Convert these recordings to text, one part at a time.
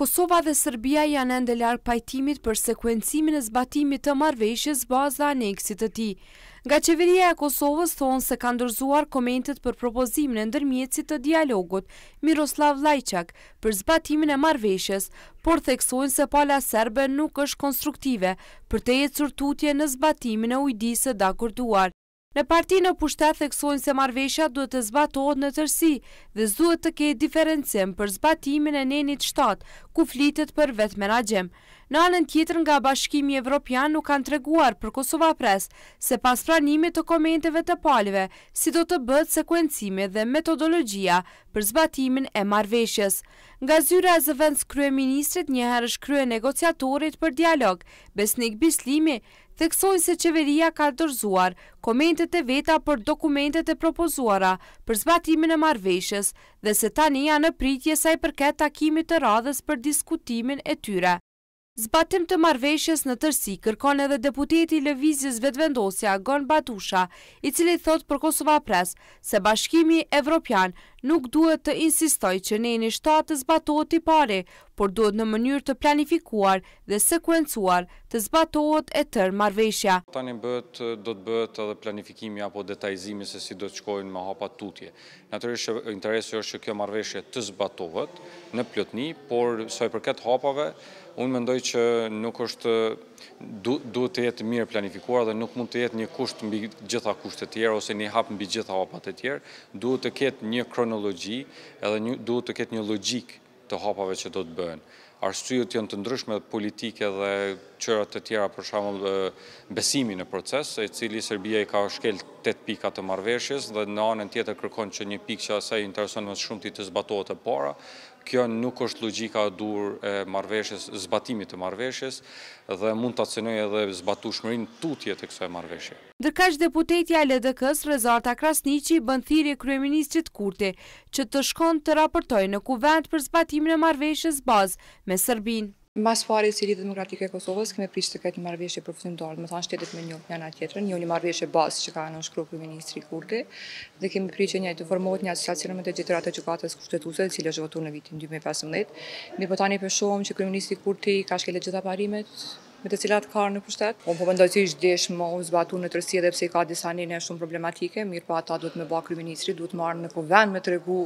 Kosova dhe Serbia janë ende larë pajtimit për sekuencimin e zbatimit të marveshës baza aneksit të ti. Nga qeveria e Kosovës thonë se ka ndërzuar komentet për propozimin e ndërmjecit të dialogut Miroslav Lajqak për zbatimin e marveshës, por theksojnë se pala serbe nuk është konstruktive për të jetë surtutje në zbatimin e ujdisë dhe akurduar. Në parti në pushtet theksojnë se marvesha duhet të zbatohet në tërsi dhe zduhet të kejtë diferencim për zbatimin e nenit shtatë, ku flitet për vetë menagjem. Në anën tjetër nga bashkimi evropian nuk kanë treguar për Kosova Pres se pas pranimit të komenteve të palive si do të bëtë sekuencimi dhe metodologia për zbatimin e marveshjes. Nga zyra e zëvend së krye ministrit njëherë Krye negociatorit për dialog, Besnik Bislimi, theksojnë se qeveria ka dërzuar komentet e veta për dokumentet e propozuara për zbatimin e marveshës dhe se tani janë në pritje sa i përket takimit të radhës për diskutimin e tyre. Zbatim të marveshjes në tërsi kërkon edhe deputeti Levizis Vetvendosja, Gon Batusha, i cili thot për Kosova Pres se bashkimi evropian nuk duhet të insistoj që ne një shtatë të zbatohet i pare, por duhet në mënyrë të planifikuar dhe sekuencuar të zbatohet e tërë marveshja. Tani bët, do të bët edhe planifikimi apo detajzimi se si do të qkojnë me hapa tutje. që interesi është që kjo marveshje të zbatohet në plotni, por sa i përket hapave, unë mendoj që nuk është duhet të jetë mirë planifikuar dhe nuk mund të jetë një kusht mbi gjitha kushtet tjerë ose një hap mbi gjitha hapat e tjerë, duhet të ketë një kronologi edhe duhet të ketë një logik të hapave që do të bëhen arsyët janë të ndryshme politike dhe qërat të tjera për shamëll besimi në proces, e cili Serbia i ka shkel 8 pika të marveshjes dhe në anën tjetër kërkon që një pik që asaj intereson më shumë ti të zbatohet e para, kjo nuk është logika dur zbatimit të marveshjes dhe mund të acenoj edhe zbatu shmërin tutje të kësoj marveshje. Ndërkash deputetja LDK-s Rezarta Krasnici bënd thiri e kryeministit Kurti, që të shkon të raportoj në kuvent për zbatimin e marveshjes bazë me Sërbin. Mas pari si lidhë demokratike e Kosovës, kemi prishtë të këtë një marveshje përfësimtarë, me thanë shtetet me një një nga tjetërën, një një marveshje basë që ka në shkru për Ministri Kurti, dhe kemi prishtë një të formohet një asociacinë me të gjithërat e gjukatës kushtetuse, cilë është votur në vitin 2015. Mirë për tani për shumë që Kriministri Kurti ka shkele gjitha parimet, me të cilat karë në pushtet. Unë po vendoj që ishtë desh më unë në tërsi edhe pse i ka disa njëne shumë problematike, mirë po ata duhet me bakë kriministri, duhet marë në kuven me të regu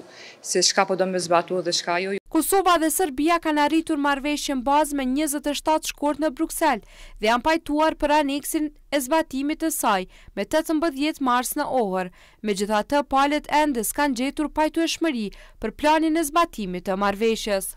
se shka po do me zbatu dhe shka jo. Kosova dhe Serbia kanë arritur marveshën bazë me 27 shkort në Bruxelles dhe janë pajtuar për aneksin e zbatimit të saj me 18 mars në ohër. Me gjitha të palet endës kanë gjetur pajtu e shmëri për planin e zbatimit të marveshës.